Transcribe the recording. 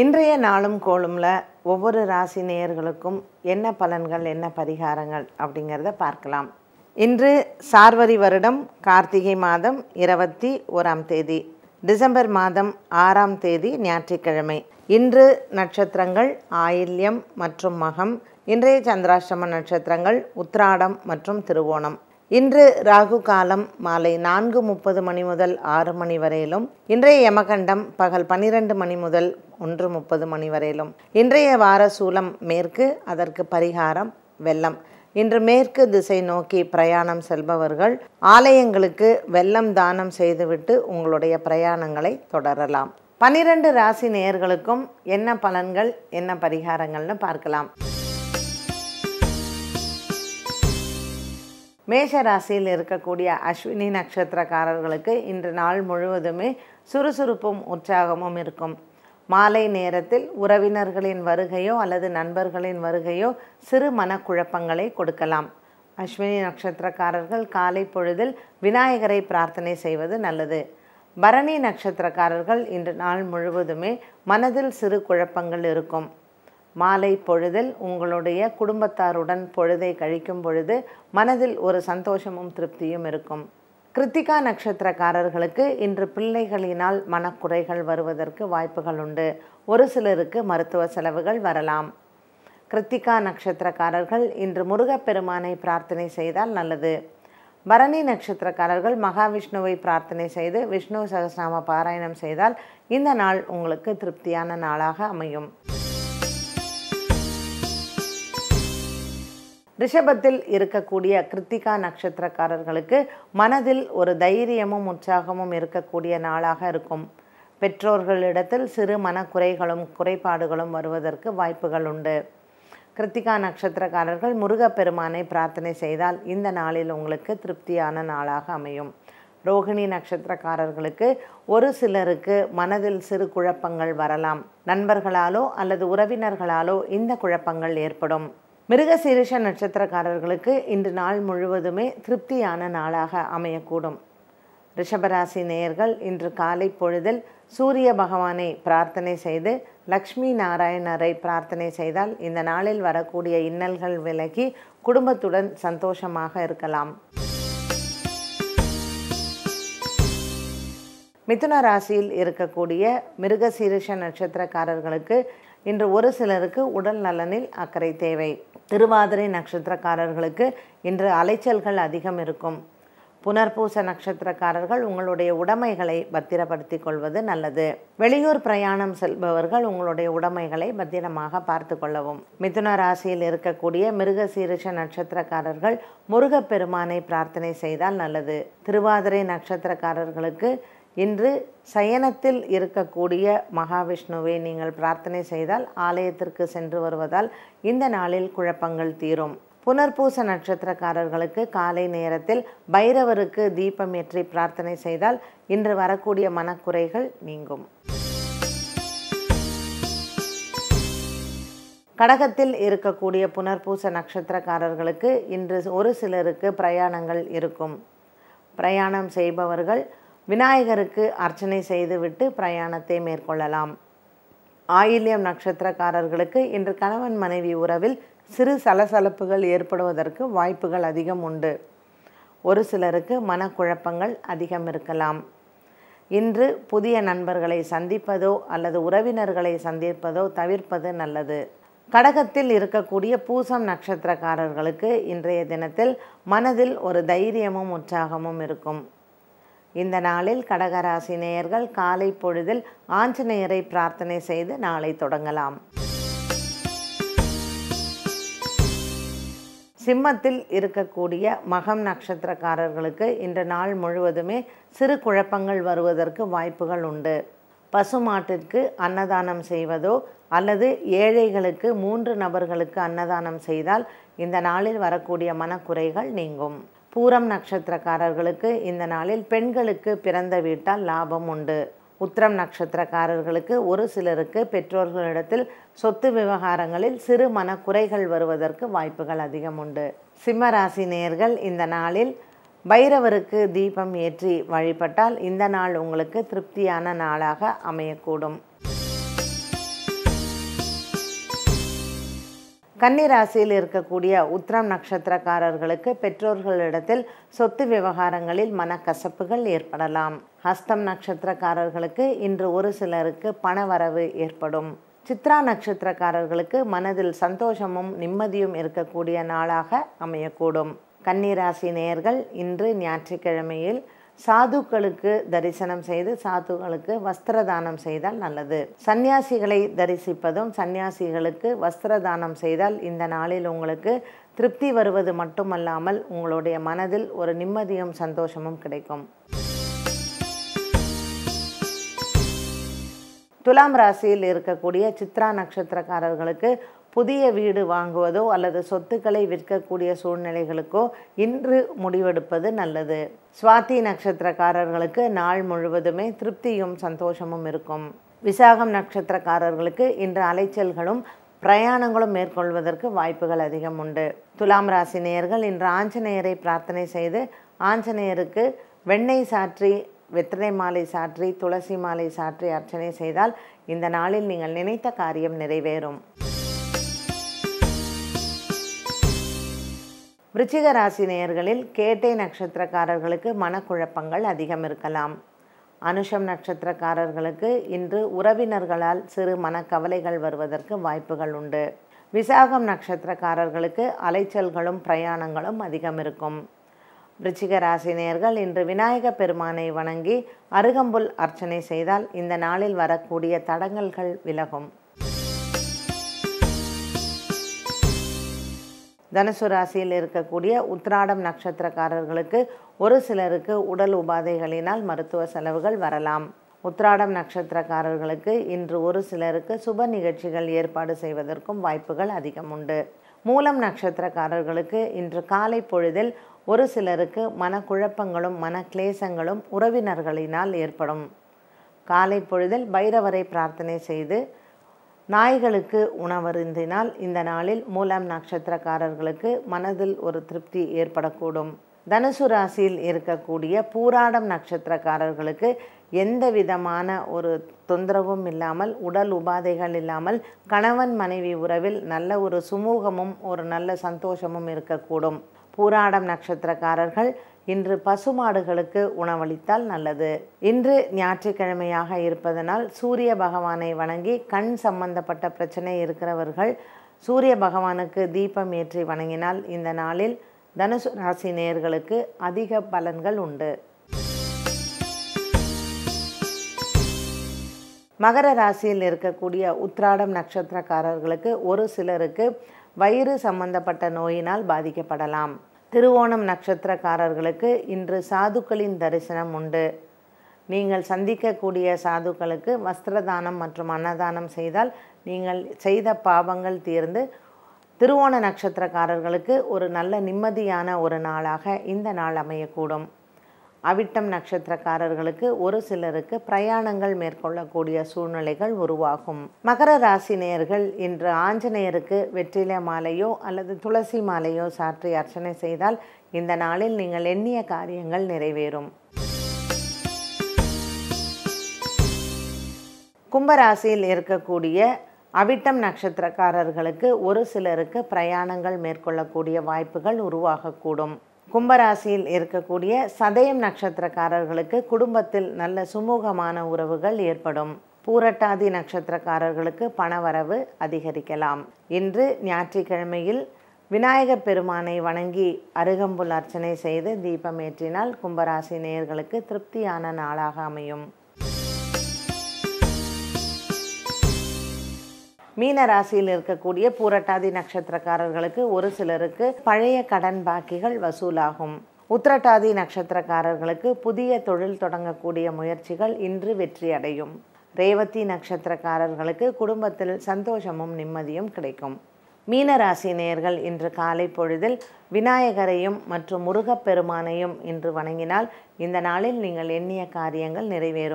இன்றைய நாளும் கோலும்ல ஒவ்வொரு ராசி நேயர்களுக்கும் என்ன பலன்கள் என்ன பரிகாரங்கள் அப்படிங்கிறத பார்க்கலாம் இன்று சார்வரி வருடம் கார்த்திகை மாதம் இருபத்தி ஓராம் தேதி டிசம்பர் மாதம் ஆறாம் தேதி ஞாயிற்றுக்கிழமை இன்று நட்சத்திரங்கள் ஆயில்யம் மற்றும் மகம் இன்றைய சந்திராஷ்டம நட்சத்திரங்கள் உத்ராடம் மற்றும் திருவோணம் இன்று ராகு காலம் மாலை நான்கு முப்பது மணி முதல் ஆறு மணி வரையிலும் இன்றைய யமகண்டம் பகல் பனிரெண்டு மணி முதல் ஒன்று முப்பது மணி வரையிலும் இன்றைய வார சூலம் மேற்கு அதற்கு பரிகாரம் வெள்ளம் இன்று மேற்கு திசை நோக்கி பிரயாணம் செல்பவர்கள் ஆலயங்களுக்கு வெள்ளம் தானம் செய்துவிட்டு உங்களுடைய பிரயாணங்களை தொடரலாம் பனிரெண்டு ராசி நேயர்களுக்கும் என்ன பலன்கள் என்ன பரிகாரங்கள்னு பார்க்கலாம் மேஷ ராசியில் இருக்கக்கூடிய அஸ்வினி நட்சத்திரக்காரர்களுக்கு இன்று நாள் முழுவதுமே சுறுசுறுப்பும் உற்சாகமும் இருக்கும் மாலை நேரத்தில் உறவினர்களின் வருகையோ அல்லது நண்பர்களின் வருகையோ சிறு மனக்குழப்பங்களை கொடுக்கலாம் அஸ்வினி நட்சத்திரக்காரர்கள் காலை பொழுதில் விநாயகரை பிரார்த்தனை செய்வது நல்லது பரணி நட்சத்திரக்காரர்கள் இன்று நாள் முழுவதுமே மனதில் சிறு குழப்பங்கள் இருக்கும் மாலை பொழுதில் உங்களுடைய குடும்பத்தாருடன் பொழுதை கழிக்கும் பொழுது மனதில் ஒரு சந்தோஷமும் திருப்தியும் இருக்கும் கிருத்திகா நட்சத்திரக்காரர்களுக்கு இன்று பிள்ளைகளினால் மனக்குறைகள் வருவதற்கு வாய்ப்புகள் உண்டு ஒரு சிலருக்கு மருத்துவ செலவுகள் வரலாம் கிருத்திகா நட்சத்திரக்காரர்கள் இன்று முருகப்பெருமானை பிரார்த்தனை செய்தால் நல்லது பரணி நட்சத்திரக்காரர்கள் மகாவிஷ்ணுவை பிரார்த்தனை செய்து விஷ்ணு சகசிராம பாராயணம் செய்தால் இந்த நாள் உங்களுக்கு திருப்தியான நாளாக அமையும் ரிஷபத்தில் இருக்கக்கூடிய கிருத்திகா நட்சத்திரக்காரர்களுக்கு மனதில் ஒரு தைரியமும் உற்சாகமும் இருக்கக்கூடிய நாளாக இருக்கும் பெற்றோர்களிடத்தில் சிறு மனக்குறைகளும் குறைபாடுகளும் வருவதற்கு வாய்ப்புகள் உண்டு கிருத்திகா நட்சத்திரக்காரர்கள் முருகப்பெருமானை பிரார்த்தனை செய்தால் இந்த நாளில் உங்களுக்கு திருப்தியான நாளாக அமையும் ரோகிணி நட்சத்திரக்காரர்களுக்கு ஒரு சிலருக்கு மனதில் சிறு குழப்பங்கள் வரலாம் நண்பர்களாலோ அல்லது உறவினர்களாலோ இந்த குழப்பங்கள் ஏற்படும் மிருகசீரிஷ நட்சத்திரக்காரர்களுக்கு இன்று நாள் முழுவதுமே திருப்தியான நாளாக அமையக்கூடும் ரிஷபராசி நேயர்கள் இன்று காலை பொழுதில் சூரிய பகவானை பிரார்த்தனை செய்து லக்ஷ்மி நாராயணரை பிரார்த்தனை செய்தால் இந்த நாளில் வரக்கூடிய இன்னல்கள் விலகி குடும்பத்துடன் சந்தோஷமாக இருக்கலாம் மிதுன ராசியில் இருக்கக்கூடிய மிருகசீரிஷ நட்சத்திரக்காரர்களுக்கு இன்று ஒரு சிலருக்கு உடல் நலனில் அக்கறை தேவை திருவாதிரை நட்சத்திரக்காரர்களுக்கு இன்று அலைச்சல்கள் அதிகம் இருக்கும் புனர்பூச நட்சத்திரக்காரர்கள் உங்களுடைய உடைமைகளை பத்திரப்படுத்தி கொள்வது நல்லது வெளியூர் பிரயாணம் செல்பவர்கள் உங்களுடைய உடைமைகளை பத்திரமாக பார்த்து கொள்ளவும் மிதுன ராசியில் இருக்கக்கூடிய மிருக சீரிஷ நட்சத்திரக்காரர்கள் முருகப்பெருமானை பிரார்த்தனை செய்தால் நல்லது திருவாதிரை நட்சத்திரக்காரர்களுக்கு இன்று சயனத்தில் இருக்கக்கூடிய மகாவிஷ்ணுவை நீங்கள் பிரார்த்தனை செய்தால் ஆலயத்திற்கு சென்று வருவதால் இந்த நாளில் குழப்பங்கள் தீரும் புனர்பூச நட்சத்திரக்காரர்களுக்கு காலை நேரத்தில் பைரவருக்கு தீபம் ஏற்றி பிரார்த்தனை செய்தால் இன்று வரக்கூடிய மனக்குறைகள் நீங்கும் கடகத்தில் இருக்கக்கூடிய புனர்பூச நட்சத்திரக்காரர்களுக்கு இன்று ஒரு சிலருக்கு பிரயாணங்கள் இருக்கும் பிரயாணம் செய்பவர்கள் விநாயகருக்கு அர்ச்சனை செய்துவிட்டு பிரயாணத்தை மேற்கொள்ளலாம் ஆயில்யம் நட்சத்திரக்காரர்களுக்கு இன்று கணவன் மனைவி உறவில் சிறு சலசலப்புகள் ஏற்படுவதற்கு வாய்ப்புகள் அதிகம் உண்டு ஒரு சிலருக்கு மனக்குழப்பங்கள் அதிகம் இருக்கலாம் இன்று புதிய நண்பர்களை சந்திப்பதோ அல்லது உறவினர்களை சந்திப்பதோ தவிர்ப்பது நல்லது கடகத்தில் இருக்கக்கூடிய பூசம் நட்சத்திரக்காரர்களுக்கு இன்றைய தினத்தில் மனதில் ஒரு தைரியமும் உற்சாகமும் இருக்கும் இந்த நாளில் கடகராசி நேயர்கள் காலை பொழுதில் ஆஞ்சநேயரை பிரார்த்தனை செய்து நாளை தொடங்கலாம் சிம்மத்தில் இருக்கக்கூடிய மகம் நட்சத்திரக்காரர்களுக்கு இன்று நாள் முழுவதுமே சிறு குழப்பங்கள் வருவதற்கு வாய்ப்புகள் உண்டு பசுமாட்டிற்கு அன்னதானம் செய்வதோ அல்லது ஏழைகளுக்கு மூன்று நபர்களுக்கு அன்னதானம் செய்தால் இந்த நாளில் வரக்கூடிய மனக்குறைகள் நீங்கும் பூரம் நட்சத்திரக்காரர்களுக்கு இந்த நாளில் பெண்களுக்கு பிறந்த வீட்டால் லாபம் உண்டு உத்திரம் நட்சத்திரக்காரர்களுக்கு ஒரு சிலருக்கு பெற்றோர்களிடத்தில் சொத்து விவகாரங்களில் சிறு மன குறைகள் வருவதற்கு வாய்ப்புகள் அதிகம் உண்டு சிம்மராசி நேர்கள் இந்த நாளில் பைரவருக்கு தீபம் ஏற்றி வழிபட்டால் இந்த நாள் உங்களுக்கு திருப்தியான நாளாக அமையக்கூடும் கன்னிராசியில் இருக்கக்கூடிய உத்திரம் நட்சத்திரக்காரர்களுக்கு பெற்றோர்களிடத்தில் சொத்து விவகாரங்களில் மனக்கசப்புகள் ஏற்படலாம் ஹஸ்தம் நட்சத்திரக்காரர்களுக்கு இன்று ஒரு சிலருக்கு பணவரவு ஏற்படும் சித்ரா நட்சத்திரக்காரர்களுக்கு மனதில் சந்தோஷமும் நிம்மதியும் இருக்கக்கூடிய நாளாக அமையக்கூடும் கன்னிராசி நேயர்கள் இன்று ஞாயிற்றுக்கிழமையில் சாதுக்களுக்கு தரிசனம் செய்து சாதுக்களுக்கு வஸ்திர தானம் செய்தால் நல்லது சந்நியாசிகளை தரிசிப்பதும் சந்நியாசிகளுக்கு வஸ்திர தானம் செய்தால் இந்த நாளில் உங்களுக்கு திருப்தி வருவது மட்டுமல்லாமல் உங்களுடைய மனதில் ஒரு நிம்மதியும் சந்தோஷமும் கிடைக்கும் துலாம் ராசியில் இருக்கக்கூடிய சித்ரா நட்சத்திரக்காரர்களுக்கு புதிய வீடு வாங்குவதோ அல்லது சொத்துக்களை விற்கக்கூடிய சூழ்நிலைகளுக்கோ இன்று முடிவெடுப்பது நல்லது சுவாதி நட்சத்திரக்காரர்களுக்கு நாள் முழுவதுமே திருப்தியும் சந்தோஷமும் இருக்கும் விசாகம் நட்சத்திரக்காரர்களுக்கு இன்று அலைச்சல்களும் பிரயாணங்களும் மேற்கொள்வதற்கு வாய்ப்புகள் அதிகம் உண்டு துலாம் ராசி நேயர்கள் இன்று ஆஞ்சநேயரை பிரார்த்தனை செய்து ஆஞ்சநேயருக்கு வெண்ணெய் சாற்றி வெத்தனை மாலை சாற்றி துளசி மாலை சாற்றி அர்ச்சனை செய்தால் இந்த நாளில் நீங்கள் நினைத்த காரியம் நிறைவேறும் விருச்சிக ராசி நேயர்களில் கேட்டை நட்சத்திரக்காரர்களுக்கு மனக்குழப்பங்கள் அதிகம் இருக்கலாம் அனுஷம் நட்சத்திரக்காரர்களுக்கு இன்று உறவினர்களால் சிறு மனக்கவலைகள் வருவதற்கு வாய்ப்புகள் உண்டு விசாகம் நட்சத்திரக்காரர்களுக்கு அலைச்சல்களும் பிரயாணங்களும் அதிகம் இருக்கும் விருச்சிக நேயர்கள் இன்று விநாயக பெருமானை வணங்கி அருகம்புல் அர்ச்சனை செய்தால் இந்த நாளில் வரக்கூடிய தடங்கல்கள் விலகும் தனுசு ராசியில் இருக்கக்கூடிய உத்ராடம் நட்சத்திரக்காரர்களுக்கு ஒரு சிலருக்கு உடல் உபாதைகளினால் மருத்துவ செலவுகள் வரலாம் உத்ராடம் நட்சத்திரக்காரர்களுக்கு இன்று ஒரு சிலருக்கு சுப நிகழ்ச்சிகள் ஏற்பாடு செய்வதற்கும் வாய்ப்புகள் அதிகம் உண்டு மூலம் நட்சத்திரக்காரர்களுக்கு இன்று காலை பொழுதில் ஒரு சிலருக்கு மனக்குழப்பங்களும் கிளேசங்களும் உறவினர்களினால் ஏற்படும் காலை பொழுதில் பைரவரை பிரார்த்தனை செய்து நாய்களுக்கு உணவருந்தினால் இந்த நாளில் மூலம் நட்சத்திரக்காரர்களுக்கு மனதில் ஒரு திருப்தி ஏற்படக்கூடும் தனுசு ராசியில் இருக்கக்கூடிய பூராடம் நட்சத்திரக்காரர்களுக்கு எந்த விதமான ஒரு தொந்தரவும் இல்லாமல் உடல் உபாதைகள் இல்லாமல் கணவன் மனைவி உறவில் நல்ல ஒரு சுமூகமும் ஒரு நல்ல சந்தோஷமும் இருக்கக்கூடும் பூராடம் நட்சத்திரக்காரர்கள் இன்று பசுமாடுகளுக்கு உணவளித்தால் நல்லது இன்று ஞாயிற்றுக்கிழமையாக இருப்பதனால் சூரிய பகவானை வணங்கி கண் சம்பந்தப்பட்ட பிரச்சனை இருக்கிறவர்கள் சூரிய பகவானுக்கு தீபம் ஏற்றி வணங்கினால் இந்த நாளில் தனுசு ராசி நேர்களுக்கு அதிக பலன்கள் உண்டு மகர ராசியில் இருக்கக்கூடிய உத்ராடம் நட்சத்திரக்காரர்களுக்கு ஒரு சிலருக்கு வயிறு சம்பந்தப்பட்ட நோயினால் பாதிக்கப்படலாம் திருவோணம் நட்சத்திரக்காரர்களுக்கு இன்று சாதுக்களின் தரிசனம் உண்டு நீங்கள் சந்திக்கக்கூடிய சாதுக்களுக்கு வஸ்திரதானம் மற்றும் அன்னதானம் செய்தால் நீங்கள் செய்த பாவங்கள் தீர்ந்து திருவோண நட்சத்திரக்காரர்களுக்கு ஒரு நல்ல நிம்மதியான ஒரு நாளாக இந்த நாள் அமையக்கூடும் அவிட்டம் நட்சத்திரக்காரர்களுக்கு ஒரு சிலருக்கு பிரயாணங்கள் மேற்கொள்ளக்கூடிய சூழ்நிலைகள் உருவாகும் மகர ராசி நேயர்கள் இன்று ஆஞ்சநேயருக்கு வெற்றிலை மாலையோ அல்லது துளசி மாலையோ சாற்றி அர்ச்சனை செய்தால் இந்த நாளில் நீங்கள் எண்ணிய காரியங்கள் நிறைவேறும் கும்பராசியில் இருக்கக்கூடிய அவிட்டம் நட்சத்திரக்காரர்களுக்கு ஒரு சிலருக்கு பிரயாணங்கள் மேற்கொள்ளக்கூடிய வாய்ப்புகள் உருவாகக்கூடும் கும்பராசியில் இருக்கக்கூடிய சதயம் நட்சத்திரக்காரர்களுக்கு குடும்பத்தில் நல்ல சுமூகமான உறவுகள் ஏற்படும் பூரட்டாதி நட்சத்திரக்காரர்களுக்கு பணவரவு அதிகரிக்கலாம் இன்று ஞாயிற்றுக்கிழமையில் விநாயகப் பெருமானை வணங்கி அருகம்புல் அர்ச்சனை செய்து தீபமேற்றினால் கும்பராசி நேயர்களுக்கு திருப்தியான நாளாக அமையும் மீன ராசியில் இருக்கக்கூடிய பூரட்டாதி நட்சத்திரக்காரர்களுக்கு ஒரு சிலருக்கு பழைய கடன் பாக்கிகள் வசூலாகும் உத்திரட்டாதி நட்சத்திரக்காரர்களுக்கு புதிய தொழில் தொடங்கக்கூடிய முயற்சிகள் இன்று வெற்றி அடையும் ரேவதி நட்சத்திரக்காரர்களுக்கு குடும்பத்தில் சந்தோஷமும் நிம்மதியும் கிடைக்கும் மீனராசி நேயர்கள் இன்று காலை பொழுதில் விநாயகரையும் மற்றும் முருகப்பெருமானையும் இன்று வணங்கினால் இந்த நாளில் நீங்கள் எண்ணிய காரியங்கள் நிறைவேறும்